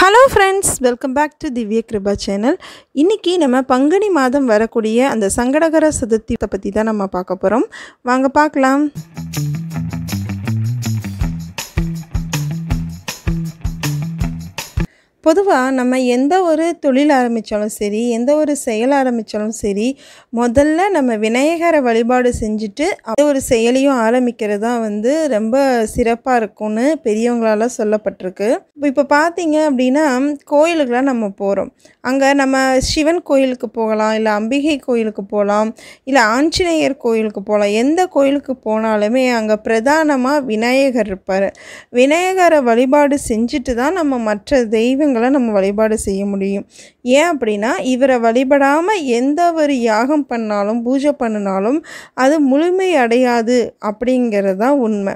hello friends welcome back to Divya Kiruba channel இன்றைக்கி நம்ம பங்குனி மாதம் வரக்கூடிய அந்த சங்கடகர சதுர்த்தியை பற்றி தான் நம்ம பார்க்க போகிறோம் வாங்க பார்க்கலாம் பொதுவாக நம்ம எந்த ஒரு தொழில் ஆரம்பித்தாலும் சரி எந்த ஒரு செயல் ஆரம்பித்தாலும் சரி முதல்ல நம்ம விநாயகரை வழிபாடு செஞ்சுட்டு அந்த ஒரு செயலையும் ஆரம்பிக்கிறது தான் வந்து ரொம்ப சிறப்பாக இருக்கும்னு பெரியவங்களால சொல்லப்பட்டிருக்கு இப்போ பார்த்தீங்க அப்படின்னா கோயிலுக்கெலாம் நம்ம போகிறோம் அங்கே நம்ம சிவன் கோயிலுக்கு போகலாம் இல்லை அம்பிகை கோயிலுக்கு போகலாம் இல்லை ஆஞ்சநேயர் கோயிலுக்கு போகலாம் எந்த கோயிலுக்கு போனாலுமே அங்கே பிரதானமாக விநாயகர் இருப்பார் விநாயகரை வழிபாடு செஞ்சுட்டு தான் நம்ம மற்ற தெய்வங்கள் தெய்வங்களை நம்ம வழிபாடு செய்ய முடியும் ஏன் அப்படின்னா இவரை வழிபடாமல் எந்த ஒரு யாகம் பண்ணாலும் பூஜை பண்ணினாலும் அது முழுமை அடையாது அப்படிங்கிறது தான் உண்மை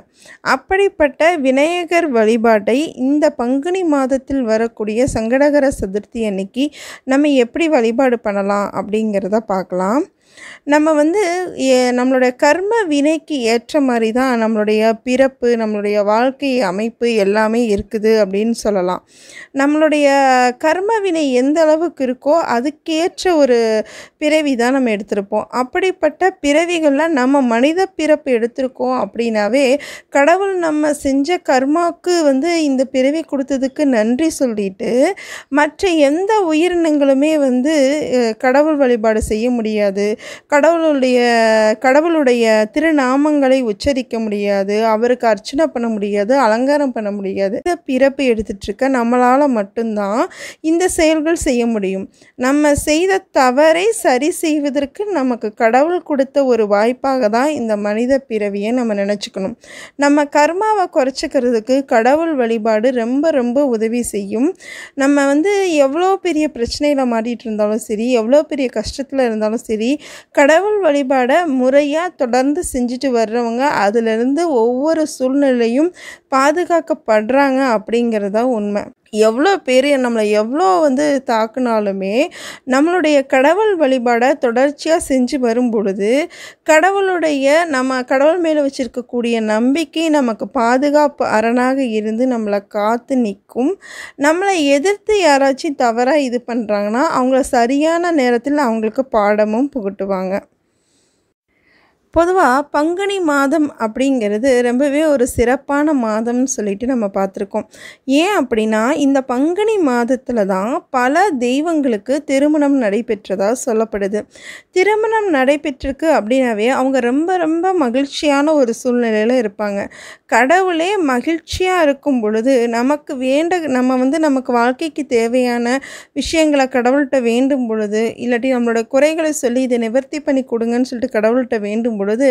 அப்படிப்பட்ட விநாயகர் வழிபாட்டை இந்த பங்குனி மாதத்தில் வரக்கூடிய சங்கடகர சதுர்த்தி அன்னைக்கு நம்ம எப்படி வழிபாடு பண்ணலாம் அப்படிங்கிறத பார்க்கலாம் நம்ம வந்து நம்மளுடைய கர்ம வினைக்கு ஏற்ற மாதிரி தான் நம்மளுடைய பிறப்பு நம்மளுடைய வாழ்க்கை அமைப்பு எல்லாமே இருக்குது அப்படின்னு சொல்லலாம் நம்மளுடைய கர்ம வினை எந்த அளவுக்கு இருக்கோ அதுக்கேற்ற ஒரு பிறவி தான் நம்ம எடுத்திருப்போம் அப்படிப்பட்ட பிறவிகளில் நம்ம மனித பிறப்பு எடுத்திருக்கோம் அப்படின்னாவே கடவுள் நம்ம செஞ்ச கர்மாவுக்கு வந்து இந்த பிறவி கொடுத்ததுக்கு நன்றி சொல்லிட்டு மற்ற எந்த உயிரினங்களுமே வந்து கடவுள் வழிபாடு செய்ய முடியாது கடவுளுடைய கடவுளுடைய திருநாமங்களை உச்சரிக்க முடியாது அவருக்கு அர்ச்சனை பண்ண முடியாது அலங்காரம் பண்ண முடியாது இந்த பிறப்பு எடுத்துட்ருக்க நம்மளால் மட்டும்தான் இந்த செயல்கள் செய்ய முடியும் நம்ம செய்த தவறை சரி செய்வதற்கு நமக்கு கடவுள் கொடுத்த ஒரு வாய்ப்பாக தான் இந்த மனித பிறவியை நம்ம நினச்சிக்கணும் நம்ம கர்மாவை குறைச்சிக்கிறதுக்கு கடவுள் வழிபாடு ரொம்ப ரொம்ப உதவி செய்யும் நம்ம வந்து எவ்வளோ பெரிய பிரச்சனையில் மாட்டிகிட்டு இருந்தாலும் சரி எவ்வளோ பெரிய கஷ்டத்தில் இருந்தாலும் சரி கடவுள் வழிபாடை முறையாக தொடர்ந்து செஞ்சுட்டு வர்றவங்க அதுலேருந்து ஒவ்வொரு சூழ்நிலையும் பாதுகாக்கப்படுறாங்க அப்படிங்கிறதான் உண்மை எவ்வளோ பேர் நம்மளை எவ்வளோ வந்து தாக்குனாலுமே நம்மளுடைய கடவுள் வழிபாடை தொடர்ச்சியாக செஞ்சு வரும் பொழுது கடவுளுடைய நம்ம கடவுள் மேலே வச்சுருக்கக்கூடிய நம்பிக்கை நமக்கு பாதுகாப்பு அரணாக இருந்து நம்மளை காத்து நிற்கும் நம்மளை எதிர்த்து யாராச்சும் தவறாக இது பண்ணுறாங்கன்னா அவங்கள சரியான நேரத்தில் அவங்களுக்கு பாடமும் புகட்டுவாங்க பொதுவாக பங்குனி மாதம் அப்படிங்கிறது ரொம்பவே ஒரு சிறப்பான மாதம்னு சொல்லிட்டு நம்ம பார்த்துருக்கோம் ஏன் அப்படின்னா இந்த பங்குனி மாதத்தில் தான் பல தெய்வங்களுக்கு திருமணம் நடைபெற்றதாக சொல்லப்படுது திருமணம் நடைபெற்றிருக்கு அப்படின்னாவே அவங்க ரொம்ப ரொம்ப மகிழ்ச்சியான ஒரு சூழ்நிலையில் இருப்பாங்க கடவுளே மகிழ்ச்சியாக இருக்கும் பொழுது நமக்கு வேண்ட நம்ம வந்து நமக்கு வாழ்க்கைக்கு தேவையான விஷயங்களை கடவுள்கிட்ட வேண்டும் பொழுது இல்லாட்டி நம்மளோட குறைகளை சொல்லி இதை நிவர்த்தி பண்ணி கொடுங்கன்னு சொல்லிட்டு கடவுள்கிட்ட வேண்டும் பொழுது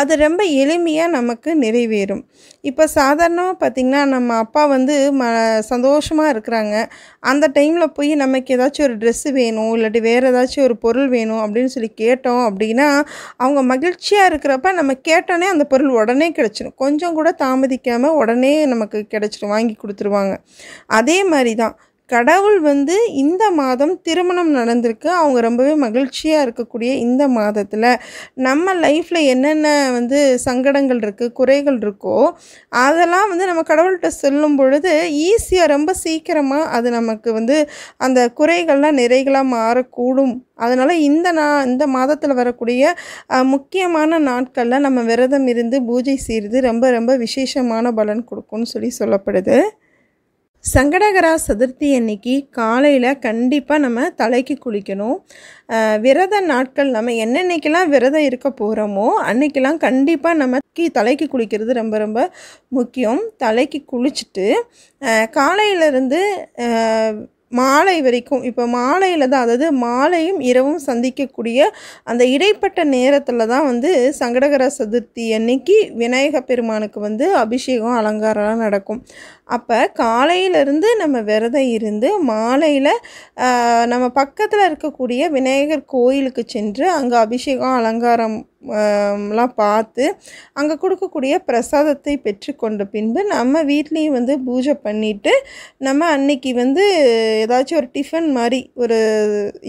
அது ரொம்ப எளிமையாக நமக்கு நிறைவேறும் இப்போ சாதாரணமாக பார்த்திங்கன்னா நம்ம அப்பா வந்து ம சந்தோஷமாக இருக்கிறாங்க அந்த டைமில் போய் நமக்கு ஏதாச்சும் ஒரு ட்ரெஸ்ஸு வேணும் இல்லாட்டி வேறு ஏதாச்சும் ஒரு பொருள் வேணும் அப்படின்னு சொல்லி கேட்டோம் அப்படின்னா அவங்க மகிழ்ச்சியாக இருக்கிறப்ப நம்ம கேட்டோன்னே அந்த பொருள் உடனே கிடச்சிடும் கொஞ்சம் கூட தாமதிக்காமல் உடனே நமக்கு கிடச்சிடும் வாங்கி கொடுத்துருவாங்க அதே மாதிரி தான் கடவுள் வந்து இந்த மாதம் திருமணம் நடந்திருக்கு அவங்க ரொம்பவே மகிழ்ச்சியாக இருக்கக்கூடிய இந்த மாதத்தில் நம்ம லைஃப்பில் என்னென்ன வந்து சங்கடங்கள் இருக்குது குறைகள் இருக்கோ அதெல்லாம் வந்து நம்ம கடவுள்கிட்ட சொல்லும் பொழுது ஈஸியாக ரொம்ப சீக்கிரமாக அது நமக்கு வந்து அந்த குறைகள்லாம் நிறைகளாக மாறக்கூடும் அதனால் இந்த நா இந்த மாதத்தில் வரக்கூடிய முக்கியமான நாட்களில் நம்ம விரதம் இருந்து பூஜை செய்கிறது ரொம்ப ரொம்ப விசேஷமான பலன் கொடுக்கும்னு சொல்லி சொல்லப்படுது சங்கடகரா சதுர்த்தி அன்னைக்கு காலையில் கண்டிப்பாக நம்ம தலைக்கு குளிக்கணும் விரத நாட்கள் நம்ம என்னென்னைக்கெல்லாம் விரதம் இருக்க போகிறோமோ அன்னைக்கெல்லாம் கண்டிப்பாக நமக்கு தலைக்கு குளிக்கிறது ரொம்ப ரொம்ப முக்கியம் தலைக்கு குளிச்சுட்டு காலையிலேருந்து மாலை வரைக்கும் இப்போ மாலையில் தான் அதாவது மாலையும் இரவும் சந்திக்கக்கூடிய அந்த இடைப்பட்ட நேரத்தில் தான் வந்து சங்கடகர சதுர்த்தி அன்னைக்கு விநாயக பெருமானுக்கு வந்து அபிஷேகம் அலங்காரம்லாம் நடக்கும் அப்போ காலையிலேருந்து நம்ம விரதம் இருந்து மாலையில் நம்ம பக்கத்தில் இருக்கக்கூடிய விநாயகர் கோயிலுக்கு சென்று அங்கே அபிஷேகம் அலங்காரம் எல்லாம் பார்த்து அங்கே கொடுக்கக்கூடிய பிரசாதத்தை பெற்றுக்கொண்ட பின்பு நம்ம வீட்லேயும் வந்து பூஜை பண்ணிவிட்டு நம்ம அன்னைக்கு வந்து ஏதாச்சும் ஒரு டிஃபன் மாதிரி ஒரு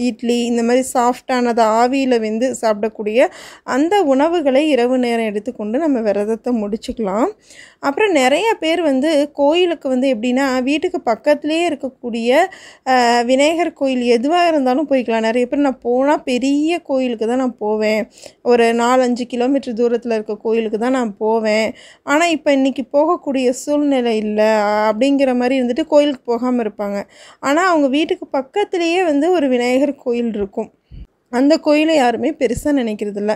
இட்லி இந்த மாதிரி சாஃப்டானதை ஆவியில் வந்து சாப்பிடக்கூடிய அந்த உணவுகளை இரவு நேரம் எடுத்துக்கொண்டு நம்ம விரதத்தை முடிச்சுக்கலாம் அப்புறம் நிறைய பேர் வந்து கோயிலுக்கு வந்து எப்படின்னா வீட்டுக்கு பக்கத்துலேயே இருக்கக்கூடிய விநாயகர் கோயில் எதுவாக இருந்தாலும் போய்க்கலாம் நிறைய பேர் நான் போனால் பெரிய கோயிலுக்கு தான் நான் போவேன் ஒரு நாலஞ்சு கிலோமீட்டர் தூரத்தில் இருக்க கோயிலுக்கு தான் நான் போவேன் ஆனால் இப்போ இன்றைக்கி போகக்கூடிய சூழ்நிலை இல்லை அப்படிங்கிற மாதிரி இருந்துட்டு கோயிலுக்கு போகாமல் இருப்பாங்க ஆனால் அவங்க வீட்டுக்கு பக்கத்துலேயே வந்து ஒரு விநாயகர் கோயில் இருக்கும் அந்த கோயிலை யாருமே பெருசாக நினைக்கிறதில்ல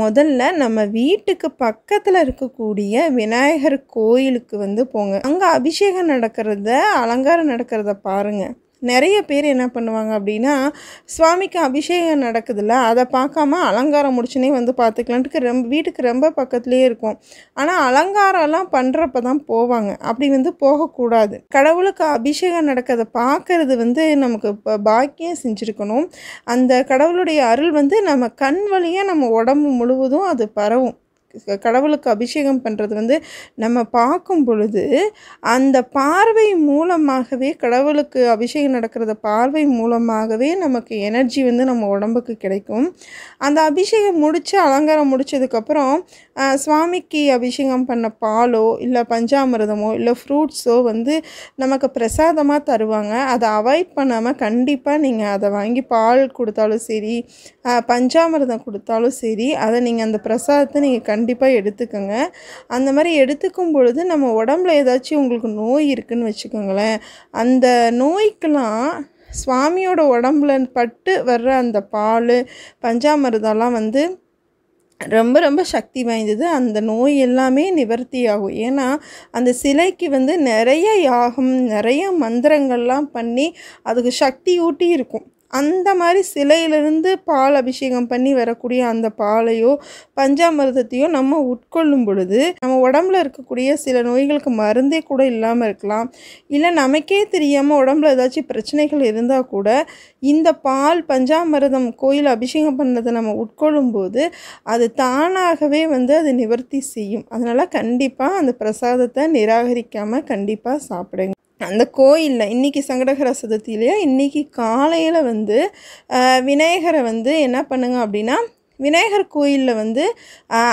முதல்ல நம்ம வீட்டுக்கு பக்கத்தில் இருக்கக்கூடிய விநாயகர் கோயிலுக்கு வந்து போங்க அங்கே அபிஷேகம் நடக்கிறத அலங்காரம் நடக்கிறத பாருங்கள் நிறைய பேர் என்ன பண்ணுவாங்க அப்படின்னா சுவாமிக்கு அபிஷேகம் நடக்குதுல்ல அதை பார்க்காம அலங்காரம் முடிச்சுனே வந்து பார்த்துக்கலான்ட்டு ரொம்ப வீட்டுக்கு ரொம்ப பக்கத்துலேயே இருக்கும் ஆனால் அலங்காரம்லாம் பண்ணுறப்ப தான் போவாங்க அப்படி வந்து போகக்கூடாது கடவுளுக்கு அபிஷேகம் நடக்கிறத பார்க்கறது வந்து நமக்கு பாக்கியம் செஞ்சுருக்கணும் அந்த கடவுளுடைய அருள் வந்து நம்ம கண் வழியாக நம்ம உடம்பு முழுவதும் அது பரவும் கடவுளுக்கு அபிஷேகம் பண்ணுறது வந்து நம்ம பார்க்கும் பொழுது அந்த பார்வை மூலமாகவே கடவுளுக்கு அபிஷேகம் நடக்கிறத பார்வை மூலமாகவே நமக்கு எனர்ஜி வந்து நம்ம உடம்புக்கு கிடைக்கும் அந்த அபிஷேகம் முடித்து அலங்காரம் முடித்ததுக்கப்புறம் சுவாமிக்கு அபிஷேகம் பண்ண பாலோ இல்லை பஞ்சாமிரதமோ இல்லை ஃப்ரூட்ஸோ வந்து நமக்கு பிரசாதமாக தருவாங்க அதை அவாய்ட் பண்ணாமல் கண்டிப்பாக நீங்கள் அதை வாங்கி பால் கொடுத்தாலும் சரி பஞ்சாமிரதம் கொடுத்தாலும் சரி அதை நீங்கள் அந்த பிரசாதத்தை நீங்கள் கண்டிப்பாக எடுத்துக்கோங்க அந்த மாதிரி எடுத்துக்கும் பொழுது நம்ம உடம்புல ஏதாச்சும் உங்களுக்கு நோய் இருக்குதுன்னு வச்சுக்கோங்களேன் அந்த நோய்க்கெலாம் சுவாமியோட உடம்புல பட்டு வர்ற அந்த பால் பஞ்சாமிரதெல்லாம் வந்து ரொம்ப ரொம்ப சக்தி வாய்ந்தது அந்த நோய் எல்லாமே நிவர்த்தி ஆகும் ஏன்னா அந்த சிலைக்கு வந்து நிறைய யாகம் நிறைய மந்திரங்கள்லாம் பண்ணி அதுக்கு சக்தி ஊட்டி இருக்கும் அந்த மாதிரி சிலையிலிருந்து பால் அபிஷேகம் பண்ணி வரக்கூடிய அந்த பாலையோ பஞ்சாமிரதத்தையோ நம்ம உட்கொள்ளும் பொழுது நம்ம உடம்புல இருக்கக்கூடிய சில நோய்களுக்கு மருந்தே கூட இல்லாமல் இருக்கலாம் இல்லை நமக்கே தெரியாமல் உடம்புல ஏதாச்சும் பிரச்சனைகள் இருந்தால் கூட இந்த பால் பஞ்சாமிரதம் கோயில் அபிஷேகம் பண்ணதை நம்ம உட்கொள்ளும் போது அது தானாகவே வந்து அது நிவர்த்தி செய்யும் அதனால் கண்டிப்பாக அந்த பிரசாதத்தை நிராகரிக்காமல் கண்டிப்பாக சாப்பிடுங்க அந்த கோயிலில் இன்றைக்கி சங்கடகர சதுர்த்தியிலையோ இன்றைக்கி காலையில் வந்து விநாயகரை வந்து என்ன பண்ணுங்க அப்படின்னா விநாயகர் கோயிலில் வந்து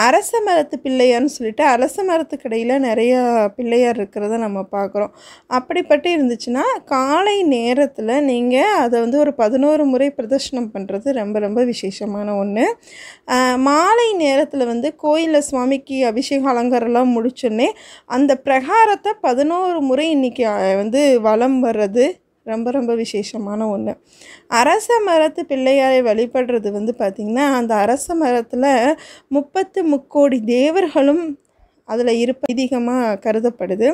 அரச மரத்து பிள்ளையார்னு சொல்லிட்டு அரச மரத்து கடையில் நிறையா பிள்ளையார் இருக்கிறத நம்ம பார்க்குறோம் அப்படிப்பட்டு இருந்துச்சுன்னா காலை நேரத்தில் நீங்கள் அதை வந்து ஒரு பதினோரு முறை பிரதர்ஷனம் பண்ணுறது ரொம்ப ரொம்ப விசேஷமான ஒன்று மாலை நேரத்தில் வந்து கோயிலில் சுவாமிக்கு அபிஷேக அலங்காரம்லாம் முடிச்சோடனே அந்த பிரகாரத்தை பதினோரு முறை இன்றைக்கி வந்து வலம் வர்றது ரொம்ப ரொம்ப விசேஷமான ஒன்று அரச மரத்து பிள்ளையாரை வழிபடுறது வந்து பார்த்திங்கன்னா அந்த அரச மரத்தில் முப்பத்து முக்கோடி தேவர்களும் அதில் இருப்ப அதிகமாக கருதப்படுது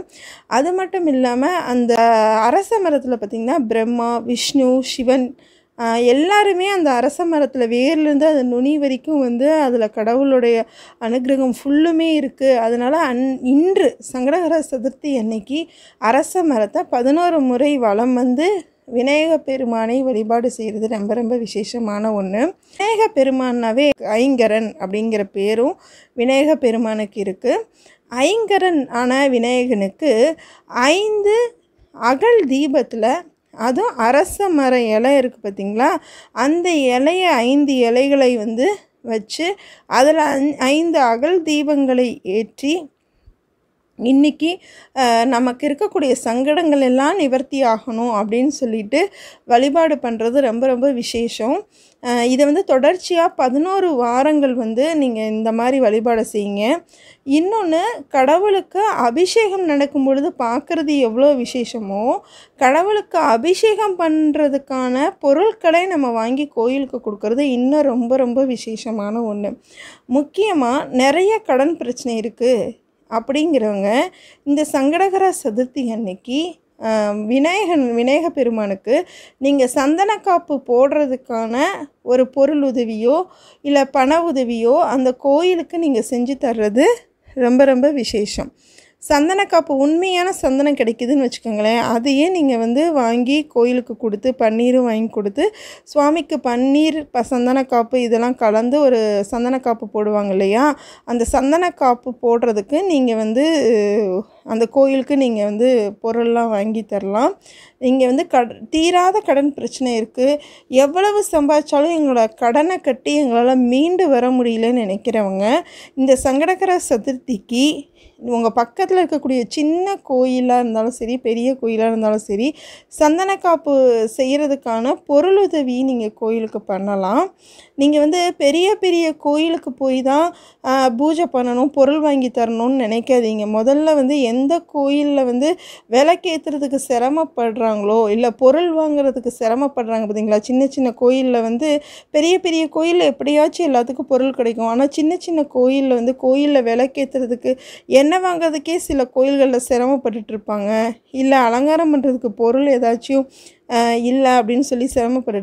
அது மட்டும் இல்லாமல் அந்த அரச மரத்தில் பார்த்திங்கன்னா பிரம்மா விஷ்ணு சிவன் எல்லாருமே அந்த அரச மரத்தில் வேர்லேருந்து அந்த நுனி வரைக்கும் வந்து அதில் கடவுளுடைய அனுகிரகம் ஃபுல்லுமே இருக்குது அதனால் அன் இன்று சங்கடகர சதுர்த்தி அன்னைக்கு அரச மரத்தை பதினோரு முறை வளம் வந்து விநாயக பெருமானை வழிபாடு செய்கிறது ரொம்ப ரொம்ப விசேஷமான ஒன்று விநாயக பெருமானாவே ஐங்கரன் அப்படிங்கிற பேரும் விநாயக பெருமானுக்கு இருக்குது ஐங்கரன் ஆன விநாயகனுக்கு ஐந்து அகல் தீபத்தில் அதுவும் அரச மர இலை இருக்குது பார்த்திங்களா அந்த இலையை ஐந்து இலைகளை வந்து வச்சு அதில் ஐந்து அகல் தீபங்களை ஏற்றி இன்றைக்கி நமக்கு இருக்கக்கூடிய சங்கடங்கள் எல்லாம் நிவர்த்தி ஆகணும் அப்படின்னு சொல்லிட்டு வழிபாடு பண்ணுறது ரொம்ப ரொம்ப விசேஷம் இதை வந்து தொடர்ச்சியாக பதினோரு வாரங்கள் வந்து நீங்கள் இந்த மாதிரி வழிபாடு செய்யுங்க இன்னொன்று கடவுளுக்கு அபிஷேகம் நடக்கும் பொழுது பார்க்குறது எவ்வளோ விசேஷமோ கடவுளுக்கு அபிஷேகம் பண்ணுறதுக்கான பொருட்களை நம்ம வாங்கி கோயிலுக்கு கொடுக்கறது இன்னும் ரொம்ப ரொம்ப விசேஷமான ஒன்று முக்கியமாக நிறைய கடன் பிரச்சனை இருக்குது அப்படிங்கிறவங்க இந்த சங்கடகர சதுர்த்தி அன்னைக்கு விநாயகன் விநாயக பெருமானுக்கு நீங்கள் சந்தன காப்பு போடுறதுக்கான ஒரு பொருள் உதவியோ இல்லை பண உதவியோ அந்த கோயிலுக்கு நீங்கள் செஞ்சு தர்றது ரொம்ப ரொம்ப விசேஷம் சந்தனக்காப்பு உண்மையான சந்தனம் கிடைக்குதுன்னு வச்சுக்கோங்களேன் அதையே நீங்கள் வந்து வாங்கி கோயிலுக்கு கொடுத்து பன்னீரும் வாங்கி கொடுத்து சுவாமிக்கு பன்னீர் இப்போ சந்தனக்காப்பு இதெல்லாம் கலந்து ஒரு சந்தனக்காப்பு போடுவாங்க இல்லையா அந்த சந்தனக்காப்பு போடுறதுக்கு நீங்கள் வந்து அந்த கோயிலுக்கு நீங்கள் வந்து பொருள்லாம் வாங்கி தரலாம் இங்கே வந்து கட தீராத கடன் பிரச்சனை இருக்குது எவ்வளவு சம்பாதிச்சாலும் எங்களோட கடனை கட்டி எங்களால் மீண்டு வர முடியலன்னு நினைக்கிறவங்க இந்த சங்கடகர சதுர்த்திக்கு உங்கள் பக்கத்தில் இருக்கக்கூடிய சின்ன கோயிலாக இருந்தாலும் சரி பெரிய கோயிலாக இருந்தாலும் சரி சந்தன காப்பு செய்கிறதுக்கான பொருளுதவி நீங்கள் கோயிலுக்கு பண்ணலாம் நீங்கள் வந்து பெரிய பெரிய கோயிலுக்கு போய் தான் பூஜை பண்ணணும் பொருள் வாங்கி தரணும்னு நினைக்காதீங்க முதல்ல வந்து எந்த கோயிலில் வந்து விளக்கேற்றுறதுக்கு சிரமப்படுறாங்களோ இல்லை பொருள் வாங்குறதுக்கு சிரமப்படுறாங்க பார்த்தீங்களா சின்ன சின்ன கோயிலில் வந்து பெரிய பெரிய கோயிலில் எப்படியாச்சும் எல்லாத்துக்கும் பொருள் கிடைக்கும் ஆனால் சின்ன சின்ன கோயிலில் வந்து கோயிலில் விளக்கேற்றுறதுக்கு எண்ணெய் வாங்குறதுக்கே சில கோயில்களில் சிரமப்பட்டுட்டு இருப்பாங்க இல்லை அலங்காரம் பண்ணுறதுக்கு பொருள் ஏதாச்சும் இல்லை அப்படின்னு சொல்லி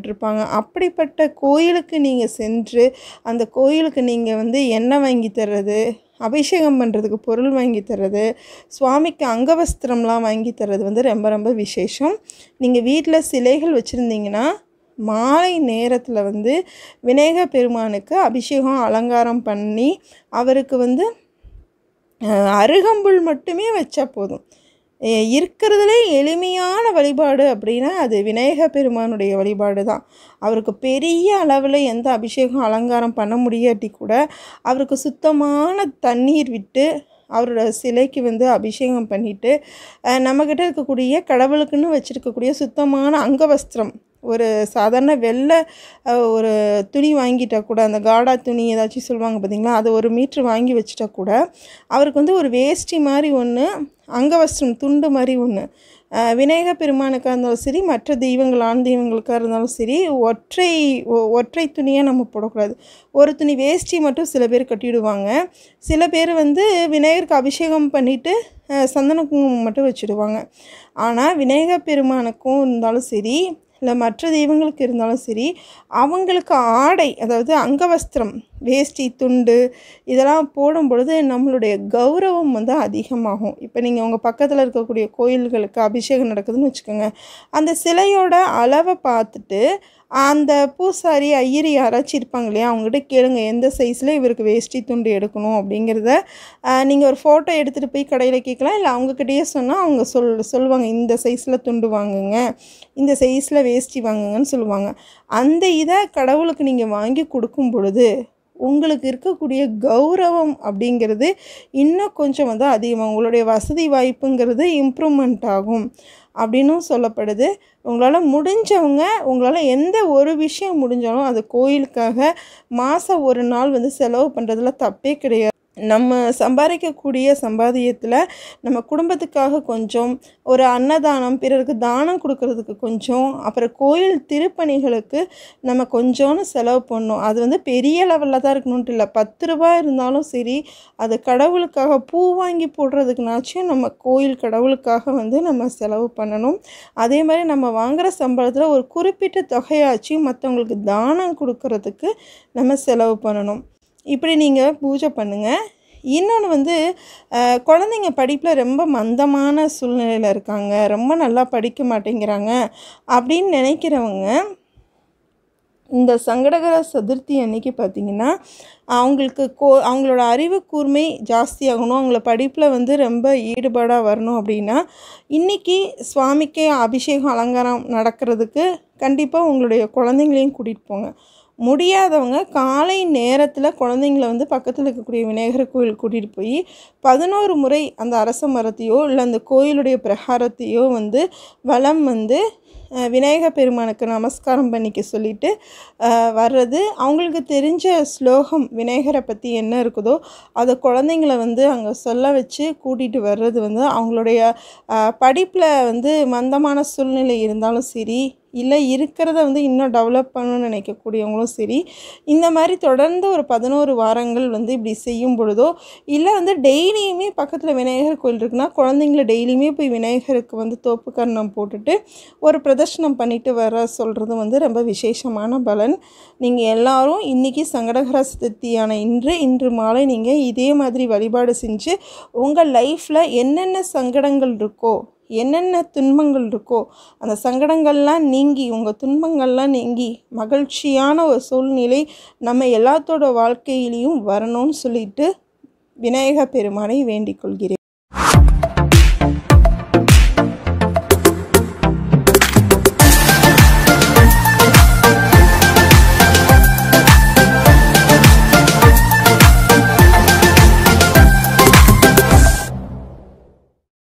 இருப்பாங்க அப்படிப்பட்ட கோயிலுக்கு நீங்கள் சென்று அந்த கோயிலுக்கு நீங்கள் வந்து எண்ணெய் வாங்கி தர்றது அபிஷேகம் பண்ணுறதுக்கு பொருள் வாங்கி தர்றது சுவாமிக்கு அங்கவஸ்திரம்லாம் வாங்கி தர்றது வந்து ரொம்ப ரொம்ப விசேஷம் நீங்கள் வீட்டில் சிலைகள் வச்சுருந்தீங்கன்னா மாலை நேரத்தில் வந்து விநாயக பெருமானுக்கு அபிஷேகம் அலங்காரம் பண்ணி அவருக்கு வந்து அருகம்புல் மட்டுமே வச்சா போதும் இருக்கிறதுலே எளிமையான வழிபாடு அப்படின்னா அது விநாயக பெருமானுடைய வழிபாடு தான் அவருக்கு பெரிய அளவில் எந்த அபிஷேகம் அலங்காரம் பண்ண முடியாட்டி கூட அவருக்கு சுத்தமான தண்ணீர் விட்டு அவரோட சிலைக்கு வந்து அபிஷேகம் பண்ணிவிட்டு நம்மக்கிட்ட இருக்கக்கூடிய கடவுளுக்குன்னு வச்சுருக்கக்கூடிய சுத்தமான அங்க வஸ்திரம் ஒரு சாதாரண வெள்ளை ஒரு துணி வாங்கிட்டால் கூட அந்த காடா துணி ஏதாச்சும் சொல்லுவாங்க பார்த்தீங்களா அது ஒரு மீட்ரு வாங்கி வச்சுட்டா கூட அவருக்கு வந்து ஒரு வேஷ்டி மாதிரி ஒன்று அங்கவஸ்திரம் துண்டு மாதிரி ஒன்று விநாயக பெருமானுக்காக இருந்தாலும் சரி மற்ற தெய்வங்கள் ஆண் தெய்வங்களுக்காக இருந்தாலும் சரி ஒற்றை ஒற்றை துணியாக நம்ம போடக்கூடாது ஒரு துணி வேஷ்டி மட்டும் சில பேர் கட்டிவிடுவாங்க சில பேர் வந்து விநாயகருக்கு அபிஷேகம் பண்ணிவிட்டு சந்தன குங்குமம் மட்டும் வச்சுடுவாங்க ஆனால் விநாயக பெருமானுக்கும் இருந்தாலும் சரி இல்லை மற்ற தெய்வங்களுக்கு இருந்தாலும் சரி அவங்களுக்கு ஆடை அதாவது அங்கவஸ்திரம் வேஷ்டி துண்டு இதெல்லாம் போடும் பொழுது நம்மளுடைய கௌரவம் வந்து அதிகமாகும் இப்போ நீங்கள் உங்கள் பக்கத்தில் இருக்கக்கூடிய கோயில்களுக்கு அபிஷேகம் நடக்குதுன்னு வச்சுக்கோங்க அந்த சிலையோட அளவை பார்த்துட்டு அந்த பூசாரி ஐயரி யாராச்சும் இருப்பாங்க இல்லையா அவங்ககிட்ட கேளுங்க எந்த சைஸில் இவருக்கு வேஷ்டி துண்டு எடுக்கணும் அப்படிங்கிறத நீங்கள் ஒரு ஃபோட்டோ எடுத்துகிட்டு போய் கடையில் கேட்கலாம் இல்லை அவங்கக்கிட்டேயே சொன்னால் அவங்க சொல் சொல்லுவாங்க இந்த சைஸில் துண்டு வாங்குங்க இந்த சைஸில் வேஷ்டி வாங்குங்கன்னு சொல்லுவாங்க அந்த இதை கடவுளுக்கு நீங்கள் வாங்கி கொடுக்கும் பொழுது உங்களுக்கு இருக்கக்கூடிய கௌரவம் அப்படிங்கிறது இன்னும் கொஞ்சம் வந்து அதிகமாக உங்களுடைய வசதி வாய்ப்புங்கிறது இம்ப்ரூவ்மெண்ட் ஆகும் அப்படின்னும் சொல்லப்படுது உங்களால் முடிஞ்சவங்க உங்களால் எந்த ஒரு விஷயம் முடிஞ்சாலும் அது கோயிலுக்காக மாதம் ஒரு நாள் வந்து செலவு பண்ணுறதுல தப்பே கிடையாது நம்ம சம்பாதிக்கக்கூடிய சம்பாதியத்தில் நம்ம குடும்பத்துக்காக கொஞ்சம் ஒரு அன்னதானம் பிறருக்கு தானம் கொடுக்கறதுக்கு கொஞ்சம் அப்புறம் கோயில் திருப்பணிகளுக்கு நம்ம கொஞ்சோன்னு செலவு பண்ணோம் அது வந்து பெரிய லெவலில் தான் இருக்கணுன்ட்டு இல்லை பத்து ரூபா இருந்தாலும் சரி அது கடவுளுக்காக பூ வாங்கி போடுறதுக்குனாச்சும் நம்ம கோயில் கடவுளுக்காக வந்து நம்ம செலவு பண்ணணும் அதே மாதிரி நம்ம வாங்குகிற சம்பளத்தில் ஒரு குறிப்பிட்ட தொகையாச்சும் மற்றவங்களுக்கு தானம் கொடுக்கறதுக்கு நம்ம செலவு பண்ணணும் இப்படி நீங்கள் பூஜை பண்ணுங்கள் இன்னொன்று வந்து குழந்தைங்க படிப்பில் ரொம்ப மந்தமான சூழ்நிலையில் இருக்காங்க ரொம்ப நல்லா படிக்க மாட்டேங்கிறாங்க அப்படின்னு நினைக்கிறவங்க இந்த சங்கடகர சதுர்த்தி அன்னைக்கு பார்த்திங்கன்னா அவங்களுக்கு கோ அவங்களோட அறிவு கூர்மை ஜாஸ்தியாகணும் அவங்கள படிப்பில் வந்து ரொம்ப ஈடுபாடாக வரணும் அப்படின்னா இன்றைக்கி சுவாமிக்கே அபிஷேகம் அலங்காரம் நடக்கிறதுக்கு கண்டிப்பாக உங்களுடைய குழந்தைங்களையும் கூட்டிகிட்டு போங்க முடியாதவங்க காலை நேரத்தில் குழந்தைங்கள வந்து பக்கத்தில் இருக்கக்கூடிய விநாயகர் கோயில் கூட்டிகிட்டு போய் பதினோரு முறை அந்த அரச மரத்தையோ இல்லை அந்த கோயிலுடைய பிரகாரத்தையோ வந்து வளம் வந்து விநாயக பெருமானுக்கு நமஸ்காரம் பண்ணிக்க சொல்லிட்டு வர்றது அவங்களுக்கு தெரிஞ்ச ஸ்லோகம் விநாயகரை பற்றி என்ன இருக்குதோ அதை குழந்தைங்கள வந்து அங்கே சொல்ல வச்சு கூட்டிகிட்டு வர்றது வந்து அவங்களுடைய படிப்பில் வந்து மந்தமான சூழ்நிலை இருந்தாலும் சரி இல்லை இருக்கிறத வந்து இன்னும் டெவலப் பண்ணணும்னு நினைக்கக்கூடியவங்களும் சரி இந்த மாதிரி தொடர்ந்து ஒரு பதினோரு வாரங்கள் வந்து இப்படி செய்யும் பொழுதோ இல்லை வந்து டெய்லியுமே பக்கத்தில் விநாயகர் கோயில் இருக்குன்னா குழந்தைங்கள டெய்லியுமே போய் விநாயகருக்கு வந்து தோப்பு கர்ணம் போட்டுட்டு ஒரு ஒரு பிரதர்ஷனம் பண்ணிட்டு வர சொல்கிறது வந்து ரொம்ப விசேஷமான பலன் நீங்கள் எல்லோரும் இன்றைக்கி சங்கடகர சதுர்த்தியான இன்று இன்று மாலை நீங்கள் இதே மாதிரி வழிபாடு செஞ்சு உங்கள் லைஃப்பில் என்னென்ன சங்கடங்கள் இருக்கோ என்னென்ன துன்பங்கள் இருக்கோ அந்த சங்கடங்கள்லாம் நீங்கி உங்கள் துன்பங்கள்லாம் நீங்கி மகிழ்ச்சியான ஒரு சூழ்நிலை நம்ம எல்லாத்தோட வாழ்க்கையிலையும் வரணும்னு சொல்லிட்டு விநாயக பெருமானை வேண்டிக் கொள்கிறேன்